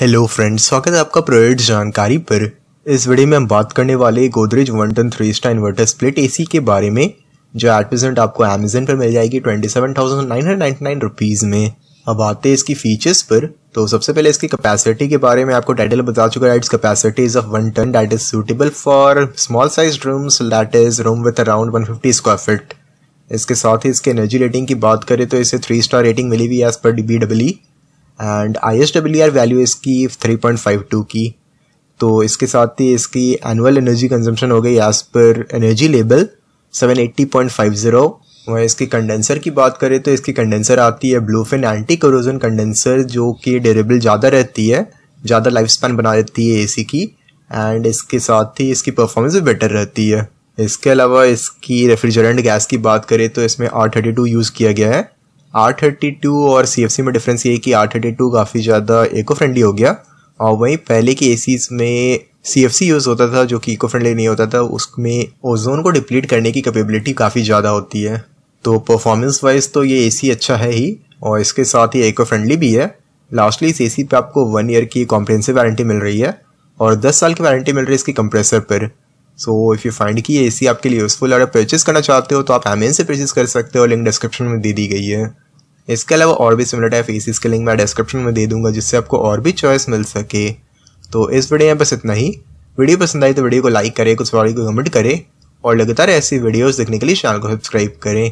hello friends स्वागत है आपका प्रोजेक्ट जानकारी पर इस वीडियो में हम बात करने वाले Godrej one ton three star inverter split AC के बारे में जो एट प्रेजेंट आपको अमेजन पर मिल जाएगी twenty seven thousand nine hundred ninety nine rupees में अब आते हैं इसकी फीचर्स पर तो सबसे पहले इसकी कैपेसिटी के बारे में आपको टाइटल बता चुका है its capacity is of one ton that is suitable for small size rooms that is room with around one fifty square feet इसके साथ ही इसके एनर्जी रेटिंग की बात करें तो इसे थ्री स्टार रेटिंग मिली हुई as per D B W and I S W R value इसकी थ्री पॉइंट फाइव टू की तो इसके साथ ही इसकी एनुअल एनर्जी कंजम्पशन हो गई as per energy label seven eighty point five zero वह इसकी कंडेंसर की बात करें तो इसकी कंडेंसर आती है ब्लूफिन एंटी करोजन कंडेंसर जो कि डेरेबल ज़्यादा रहती है ज़्यादा लाइफ स्पैन बना रहती है एसी की एंड इसके साथ ही इसकी परफॉर्मेंस भी बेटर रहती है इसके अलावा इसकी रेफ्रिजरेंट गैस की बात करें तो इसमें आर थर्टी टू यूज़ किया गया है आर थर्टी टू और सी एफ़ सी में डिफरेंस ये है कि टू काफ़ी ज़्यादा इको फ्रेंडली हो गया और वहीं पहले के ए में सी एफ सी यूज़ होता था जो कि इको फ्रेंडली नहीं होता था उसमें ओजोन को डिप्लीट करने की कैपेबिलिटी काफ़ी ज़्यादा होती है तो परफॉर्मेंस वाइज तो ये ए अच्छा है ही और इसके साथ ही इको फ्रेंडली भी है लास्टली इस ए सी पर आपको वन ईयर की कॉम्प्रेंसिव वारंटी मिल रही है और दस साल की वारंटी मिल रही है इसकी कंप्रेसर पर सो इफ़ यू फाइंड कि ए ए आपके लिए यूज़फुल अगर परचेज़ करना चाहते हो तो आप अमेजन से परचेज़ कर सकते हो लिंक डिस्क्रिप्शन में दे दी गई है इसके अलावा और भी सिमिलर टाइप फीसिस के लिंक मैं डिस्क्रिप्शन में दे दूंगा जिससे आपको और भी चॉइस मिल सके तो इस वीडियो में बस इतना ही वीडियो पसंद आई तो वीडियो को लाइक करें कुछ वाली को कमेंट करें और लगातार ऐसी वीडियोस देखने के लिए चैनल को सब्सक्राइब करें